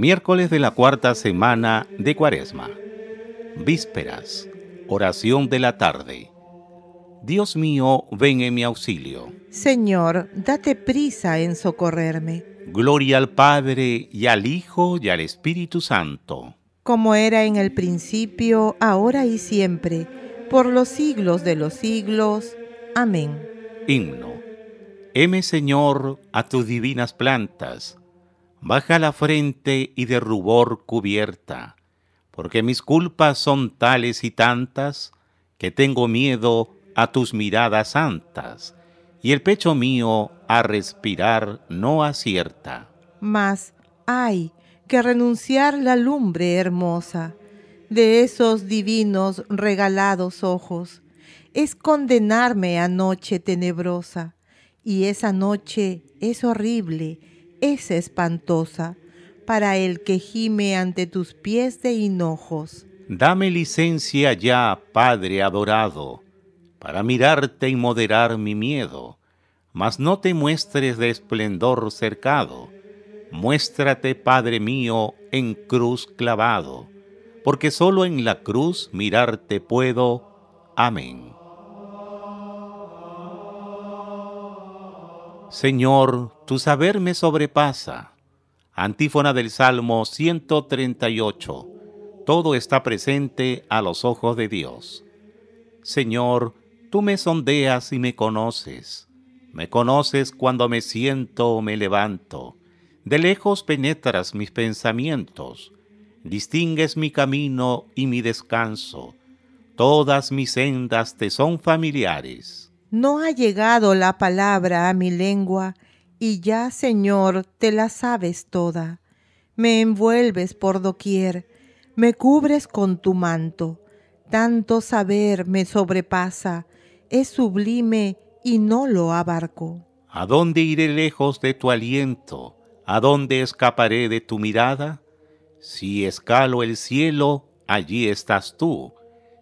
miércoles de la cuarta semana de Cuaresma. Vísperas, oración de la tarde. Dios mío, ven en mi auxilio. Señor, date prisa en socorrerme. Gloria al Padre y al Hijo y al Espíritu Santo. Como era en el principio, ahora y siempre, por los siglos de los siglos. Amén. Himno. Heme, Señor, a tus divinas plantas baja la frente y de rubor cubierta, porque mis culpas son tales y tantas que tengo miedo a tus miradas santas, y el pecho mío a respirar no acierta. Mas, ay, que renunciar la lumbre hermosa de esos divinos regalados ojos es condenarme a noche tenebrosa, y esa noche es horrible, es espantosa para el que gime ante tus pies de hinojos. Dame licencia ya, Padre adorado, para mirarte y moderar mi miedo, mas no te muestres de esplendor cercado. Muéstrate, Padre mío, en cruz clavado, porque sólo en la cruz mirarte puedo. Amén. Señor, tu saber me sobrepasa. Antífona del Salmo 138. Todo está presente a los ojos de Dios. Señor, tú me sondeas y me conoces. Me conoces cuando me siento o me levanto. De lejos penetras mis pensamientos. Distingues mi camino y mi descanso. Todas mis sendas te son familiares. No ha llegado la palabra a mi lengua y ya, Señor, te la sabes toda. Me envuelves por doquier, me cubres con tu manto. Tanto saber me sobrepasa, es sublime y no lo abarco. ¿A dónde iré lejos de tu aliento? ¿A dónde escaparé de tu mirada? Si escalo el cielo, allí estás tú.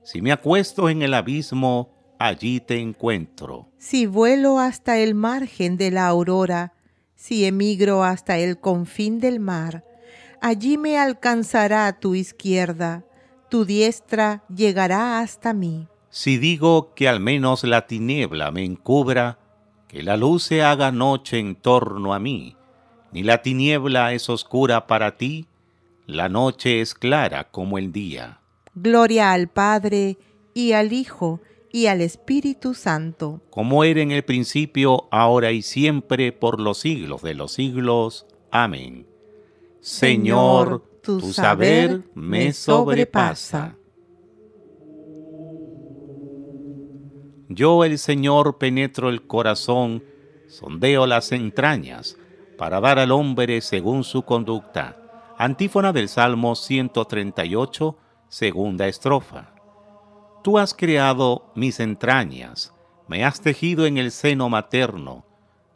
Si me acuesto en el abismo, allí te encuentro. Si vuelo hasta el margen de la aurora, si emigro hasta el confín del mar, allí me alcanzará tu izquierda, tu diestra llegará hasta mí. Si digo que al menos la tiniebla me encubra, que la luz se haga noche en torno a mí, ni la tiniebla es oscura para ti, la noche es clara como el día. Gloria al Padre y al Hijo, y al Espíritu Santo. Como era en el principio, ahora y siempre, por los siglos de los siglos. Amén. Señor, tu, saber me sobrepasa. Yo, el Señor, penetro el corazón, sondeo las entrañas, para dar al hombre según su conducta. Antífona del Salmo 138, segunda estrofa. Tú has creado mis entrañas, me has tejido en el seno materno.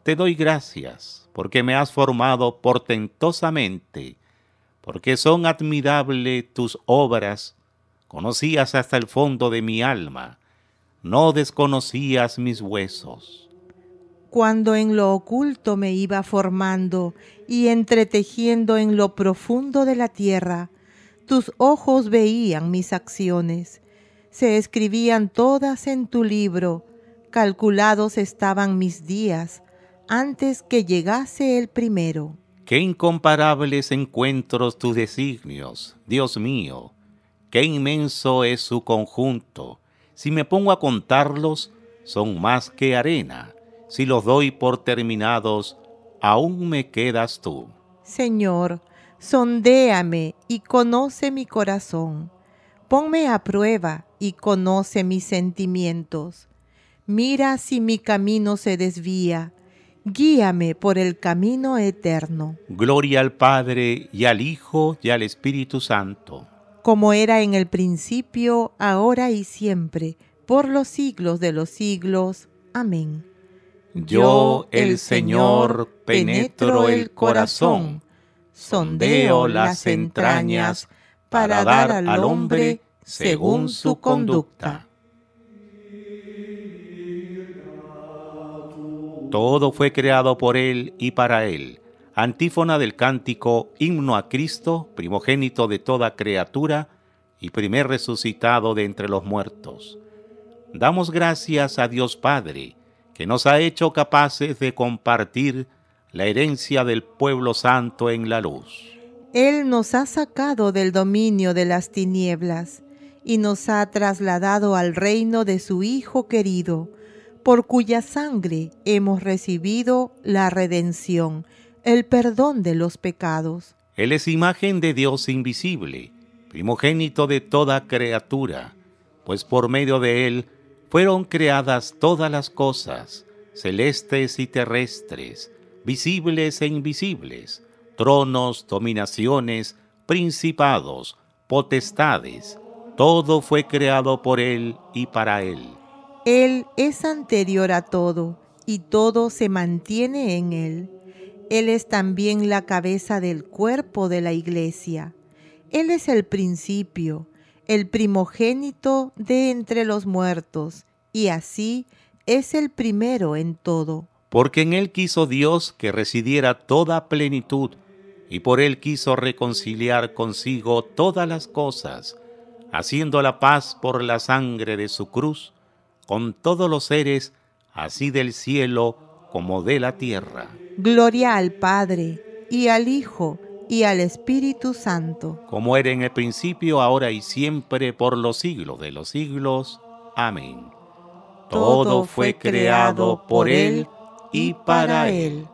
Te doy gracias porque me has formado portentosamente, porque son admirables tus obras. Conocías hasta el fondo de mi alma, no desconocías mis huesos. Cuando en lo oculto me iba formando y entretejiendo en lo profundo de la tierra, tus ojos veían mis acciones se escribían todas en tu libro, calculados estaban mis días antes que llegase el primero. Qué incomparables encuentros tus designios, Dios mío, qué inmenso es su conjunto. Si me pongo a contarlos, son más que arena. Si los doy por terminados, aún me quedas tú. Señor, sondéame y conoce mi corazón. Ponme a prueba y conoce mis sentimientos. Mira si mi camino se desvía, guíame por el camino eterno. Gloria al Padre y al Hijo y al Espíritu Santo. Como era en el principio, ahora y siempre, por los siglos de los siglos. Amén. Yo, el Señor, penetro el corazón, sondeo las entrañas para dar al hombre según su conducta. Todo fue creado por Él y para Él. Antífona del cántico, himno a Cristo, primogénito de toda criatura y primer resucitado de entre los muertos. Damos gracias a Dios Padre, que nos ha hecho capaces de compartir la herencia del pueblo santo en la luz. Él nos ha sacado del dominio de las tinieblas y nos ha trasladado al reino de su Hijo querido, por cuya sangre hemos recibido la redención, el perdón de los pecados. Él es imagen de Dios invisible, primogénito de toda criatura, pues por medio de Él fueron creadas todas las cosas, celestes y terrestres, visibles e invisibles, tronos, dominaciones, principados, potestades todo fue creado por Él y para Él. Él es anterior a todo y todo se mantiene en Él. Él es también la cabeza del cuerpo de la iglesia. Él es el principio, el primogénito de entre los muertos, y así es el primero en todo. Porque en Él quiso Dios que residiera toda plenitud, y por Él quiso reconciliar consigo todas las cosas haciendo la paz por la sangre de su cruz con todos los seres, así del cielo como de la tierra. Gloria al Padre, y al Hijo, y al Espíritu Santo. Como era en el principio, ahora y siempre, por los siglos de los siglos. Amén. Todo, fue creado por Él y para Él.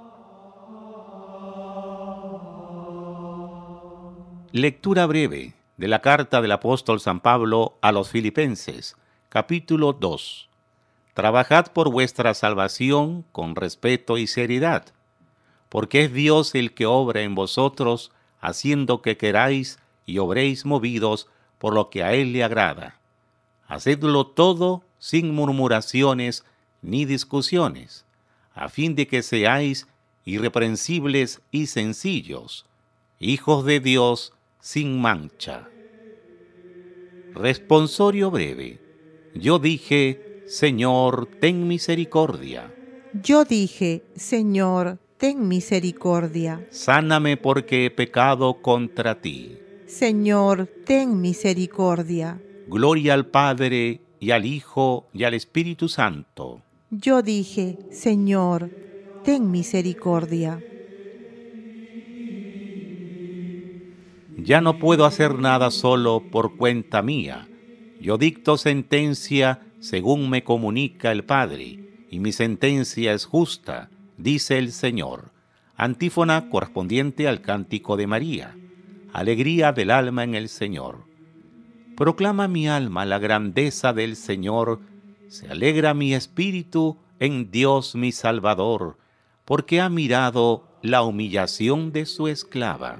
Lectura breve de la carta del apóstol San Pablo a los filipenses, capítulo 2. Trabajad por vuestra salvación con respeto y seriedad, porque es Dios el que obra en vosotros, haciendo que queráis y obréis movidos por lo que a Él le agrada. Hacedlo todo sin murmuraciones ni discusiones, a fin de que seáis irreprensibles y sencillos, hijos de Dios, sin mancha. Responsorio breve. Yo dije, Señor, ten misericordia. Yo dije, Señor, ten misericordia. Sáname porque he pecado contra ti. Señor, ten misericordia. Gloria al Padre y al Hijo y al Espíritu Santo. Yo dije, Señor, ten misericordia. Ya no puedo hacer nada solo por cuenta mía. Yo dicto sentencia según me comunica el Padre, y mi sentencia es justa, dice el Señor. Antífona correspondiente al cántico de María. Alegría del alma en el Señor. Proclama mi alma la grandeza del Señor. Se alegra mi espíritu en Dios mi Salvador, porque ha mirado la humillación de su esclava.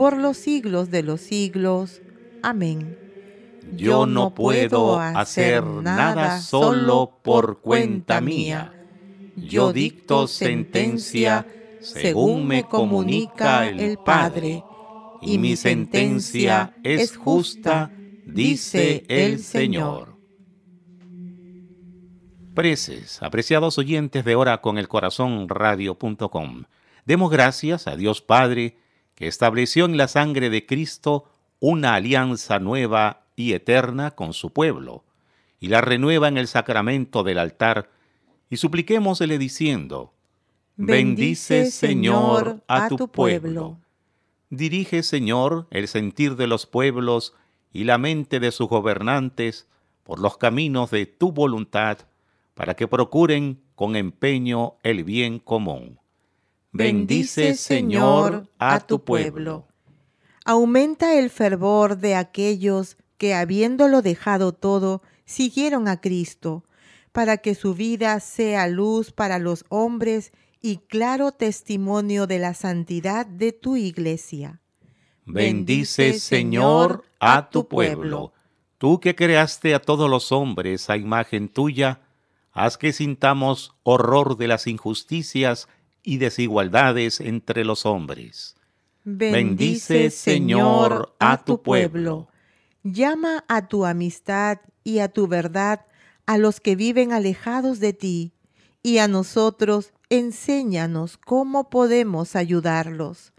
por los siglos de los siglos. Amén. Yo no puedo hacer nada solo por cuenta mía. Yo dicto sentencia según me comunica el Padre, y mi sentencia es justa, dice el Señor. Preces, apreciados oyentes de Hora con el Corazón Radio.com, demos gracias a Dios Padre, estableció en la sangre de Cristo una alianza nueva y eterna con su pueblo, y la renueva en el sacramento del altar, y supliquémosle diciendo, Bendice, Señor, a tu pueblo. Dirige, Señor, el sentir de los pueblos y la mente de sus gobernantes por los caminos de tu voluntad, para que procuren con empeño el bien común. Bendice, Señor, a tu pueblo. Aumenta el fervor de aquellos que, habiéndolo dejado todo, siguieron a Cristo, para que su vida sea luz para los hombres y claro testimonio de la santidad de tu iglesia. Bendice, Señor, a tu pueblo. Tú que creaste a todos los hombres a imagen tuya, haz que sintamos horror de las injusticias y desigualdades entre los hombres. Bendice, Señor, a tu pueblo. Llama a tu amistad y a tu verdad a los que viven alejados de ti, y a nosotros enséñanos cómo podemos ayudarlos.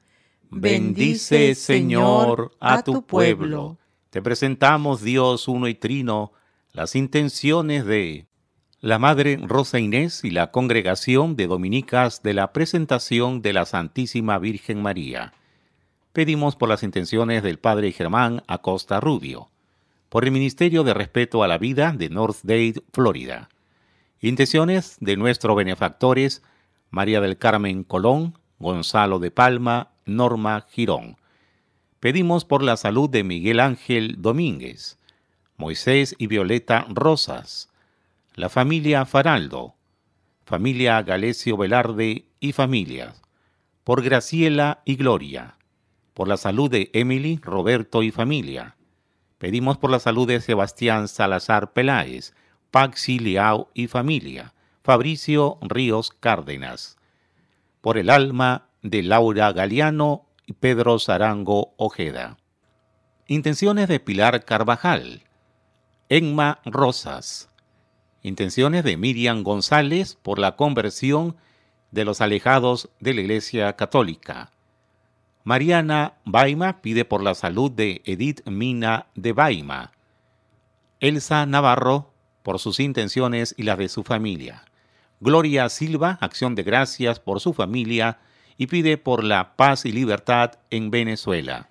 Bendice, Señor, a tu pueblo. Te presentamos, Dios uno y trino, las intenciones de la Madre Rosa Inés y la Congregación de Dominicas de la Presentación de la Santísima Virgen María. Pedimos por las intenciones del Padre Germán Acosta Rubio, por el Ministerio de Respeto a la Vida de North Dade, Florida. Intenciones de nuestros benefactores María del Carmen Colón, Gonzalo de Palma, Norma Girón. Pedimos por la salud de Miguel Ángel Domínguez, Moisés y Violeta Rosas, la familia Faraldo, familia Galesio Velarde y familias, por Graciela y Gloria, por la salud de Emily, Roberto y familia. Pedimos por la salud de Sebastián Salazar Peláez, Paxi Liao y familia, Fabricio Ríos Cárdenas, por el alma de Laura Galeano y Pedro Zarango Ojeda. Intenciones de Pilar Carvajal, Enma Rosas, Intenciones de Miriam González por la conversión de los alejados de la Iglesia Católica. Mariana Baima pide por la salud de Edith Mina de Baima. Elsa Navarro por sus intenciones y las de su familia. Gloria Silva, acción de gracias por su familia y pide por la paz y libertad en Venezuela.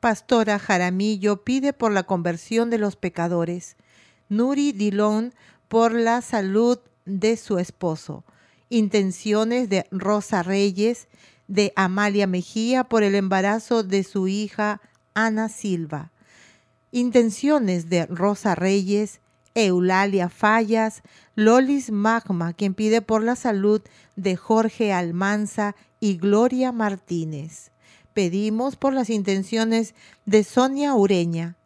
Pastora Jaramillo pide por la conversión de los pecadores. Nuri Dilón por la salud de su esposo. Intenciones de Rosa Reyes, de Amalia Mejía por el embarazo de su hija Ana Silva. Intenciones de Rosa Reyes, Eulalia Fallas, Lolis Magma, quien pide por la salud de Jorge Almanza y Gloria Martínez. Pedimos por las intenciones de Sonia Ureña,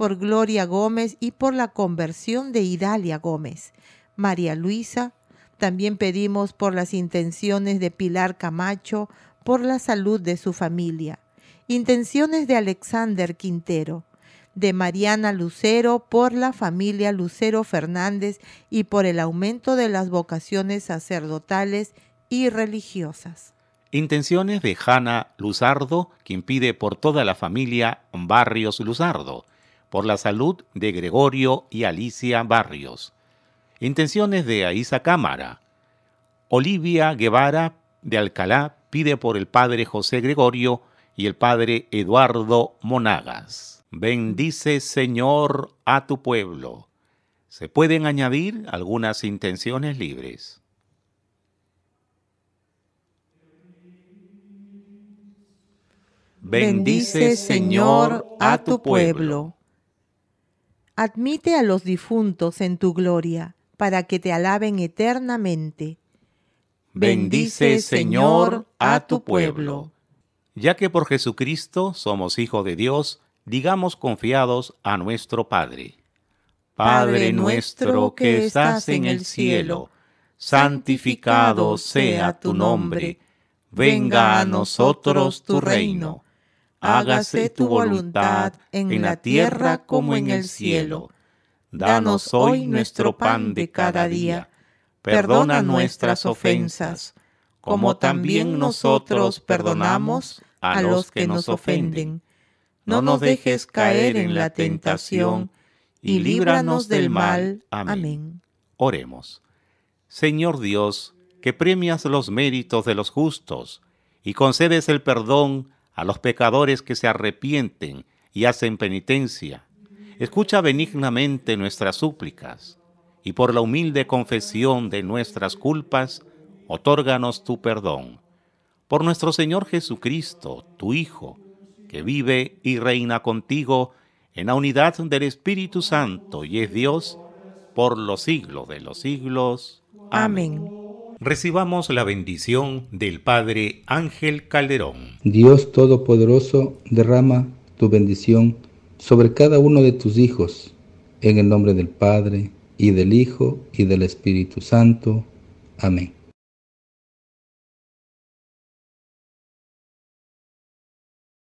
por Gloria Gómez y por la conversión de Idalia Gómez. María Luisa, también pedimos por las intenciones de Pilar Camacho, por la salud de su familia. Intenciones de Alexander Quintero, de Mariana Lucero, por la familia Lucero Fernández y por el aumento de las vocaciones sacerdotales y religiosas. Intenciones de Jana Luzardo, quien pide por toda la familia Barrios Luzardo, por la salud de Gregorio y Alicia Barrios. Intenciones de Aiza Cámara. Olivia Guevara de Alcalá pide por el padre José Gregorio y el padre Eduardo Monagas. Bendice Señor a tu pueblo. Se pueden añadir algunas intenciones libres. Bendice, Señor, a tu pueblo. Admite a los difuntos en tu gloria, para que te alaben eternamente. Bendice, Señor, a tu pueblo. Ya que por Jesucristo somos hijos de Dios, digamos confiados a nuestro Padre. Padre nuestro que estás en el cielo, santificado sea tu nombre, venga a nosotros tu reino hágase tu voluntad en la tierra como en el cielo. Danos hoy nuestro pan de cada día. Perdona nuestras ofensas, como también nosotros perdonamos a los que nos ofenden. No nos dejes caer en la tentación, y líbranos del mal. Amén. Oremos. Señor Dios, que premias los méritos de los justos, y concedes el perdón a los pecadores que se arrepienten y hacen penitencia. Escucha benignamente nuestras súplicas y por la humilde confesión de nuestras culpas, otórganos tu perdón. Por nuestro Señor Jesucristo, tu Hijo, que vive y reina contigo en la unidad del Espíritu Santo y es Dios por los siglos de los siglos. Amén. Amén recibamos la bendición del Padre Ángel Calderón. Dios Todopoderoso, derrama tu bendición sobre cada uno de tus hijos, en el nombre del Padre, y del Hijo, y del Espíritu Santo. Amén.